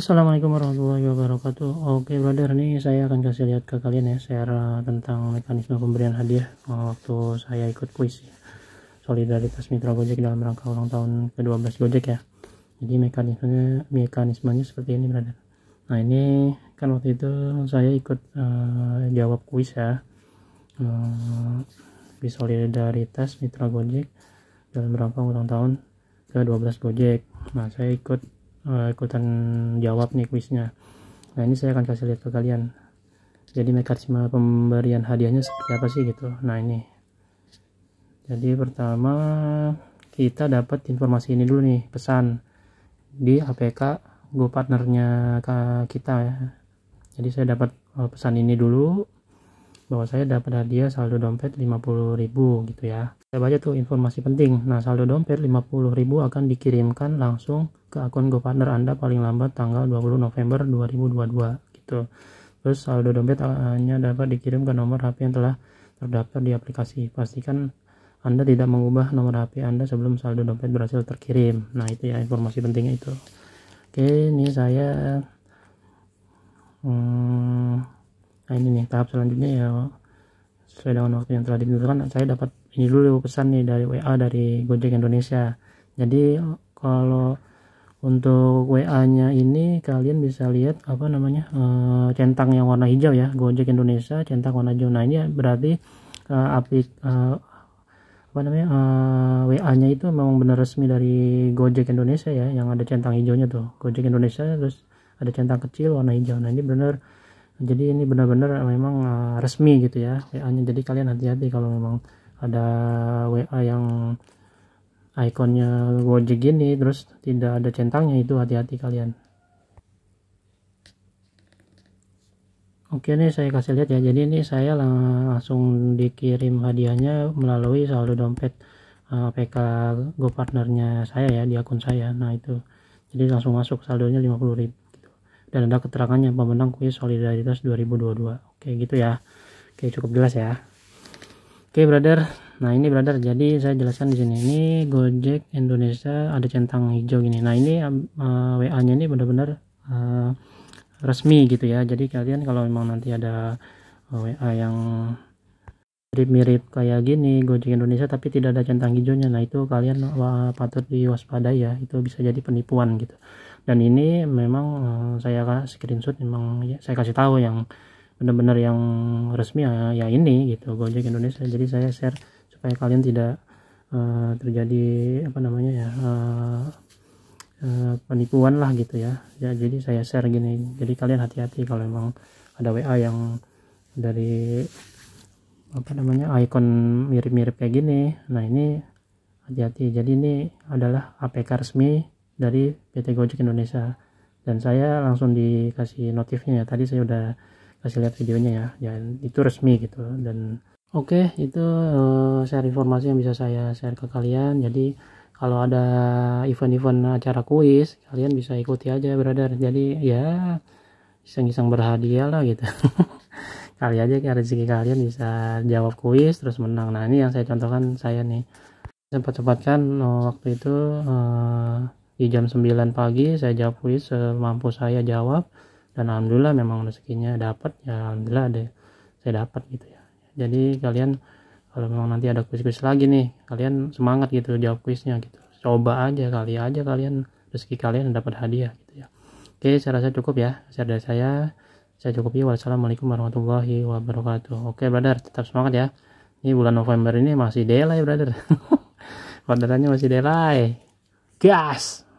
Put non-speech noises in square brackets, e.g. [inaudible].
Assalamualaikum warahmatullahi wabarakatuh Oke brother nih saya akan kasih lihat ke kalian ya Share eh, tentang mekanisme pemberian hadiah eh, Waktu saya ikut kuis ya. Solidaritas Mitra Gojek dalam rangka ulang tahun ke-12 Gojek ya Jadi mekanismenya, mekanismenya seperti ini brother Nah ini kan waktu itu saya ikut uh, jawab kuis ya uh, Di Solidaritas Mitra Gojek dalam rangka ulang tahun ke-12 Gojek Nah saya ikut uh, ikutan jawab nih kuisnya nah ini saya akan kasih lihat ke kalian jadi mekanisme pemberian hadiahnya seperti apa sih gitu nah ini jadi pertama kita dapat informasi ini dulu nih pesan di APK go partnernya kita ya jadi saya dapat eh, pesan ini dulu bahwa saya dapat hadiah saldo dompet 50.000 gitu ya. Saya baca tuh informasi penting. Nah, saldo dompet 50.000 akan dikirimkan langsung ke akun GoPartner Anda paling lambat tanggal 20 November 2022 gitu. Terus saldo dompet eh, hanya dapat dikirim ke nomor HP yang telah terdaftar di aplikasi. Pastikan Anda tidak mengubah nomor HP Anda sebelum saldo dompet berhasil terkirim. Nah, itu ya informasi pentingnya itu. Oke, ini saya hmm, nah ini nih tahap selanjutnya ya sesuai dengan waktu yang telah ditentukan saya dapat ini dulu pesan nih dari WA dari Gojek Indonesia jadi kalau untuk WA nya ini kalian bisa lihat apa namanya e, centang yang warna hijau ya Gojek Indonesia centang warna hijau nah ini berarti e, eh, aplik e, eh, apa namanya e, WA nya itu memang benar resmi dari Gojek Indonesia ya yang ada centang hijaunya tuh Gojek Indonesia terus ada centang kecil warna hijau nah ini benar jadi ini benar-benar memang eh, resmi gitu ya WA nya jadi kalian hati-hati kalau memang ada WA yang ikonnya Gojek gini terus tidak ada centangnya itu hati-hati kalian Oke ini saya kasih lihat ya jadi ini saya langsung dikirim hadiahnya melalui saldo dompet uh, eh, PK partnernya saya ya di akun saya nah itu jadi langsung masuk saldonya ribu dan ada keterangannya pemenang kuis solidaritas 2022 oke gitu ya oke cukup jelas ya oke brother nah ini brother jadi saya jelaskan di sini ini Gojek Indonesia ada centang hijau gini nah ini uh, eh, WA nya ini benar-benar uh, resmi gitu ya jadi kalian kalau memang nanti ada eh, WA yang mirip-mirip kayak gini Gojek Indonesia tapi tidak ada centang hijaunya nah itu kalian uh, patut diwaspadai ya itu bisa jadi penipuan gitu dan ini memang eh, saya screenshot memang ya, saya kasih tahu yang benar-benar yang resmi ya, ya ini gitu Gojek Indonesia jadi saya share supaya kalian tidak uh, terjadi apa namanya ya uh, uh, penipuan lah gitu ya. ya jadi saya share gini jadi kalian hati-hati kalau memang ada WA yang dari apa namanya icon mirip-mirip kayak gini nah ini hati-hati jadi ini adalah APK resmi dari PT Gojek Indonesia dan saya langsung dikasih notifnya ya tadi saya udah kasih lihat videonya ya dan itu resmi gitu dan oke okay, itu uh, share informasi yang bisa saya share ke kalian jadi kalau ada event-event acara kuis kalian bisa ikuti aja brother jadi ya iseng-iseng berhadiah lah gitu [laughs] kali aja rezeki kalian bisa jawab kuis terus menang nah ini yang saya contohkan saya nih sempat cepatkan eh, waktu itu uh, di jam 9 pagi saya jawab kuis semampu eh, saya jawab dan alhamdulillah memang rezekinya dapat ya alhamdulillah ada saya dapat gitu ya jadi kalian kalau memang nanti ada kuis-kuis lagi nih kalian semangat gitu jawab kuisnya gitu coba aja kali aja kalian rezeki kalian dapat hadiah gitu ya oke saya rasa cukup ya share dari saya saya cukup ya wassalamualaikum warahmatullahi wabarakatuh oke brother tetap semangat ya ini bulan November ini masih delay brother [laughs] orderannya masih delay gas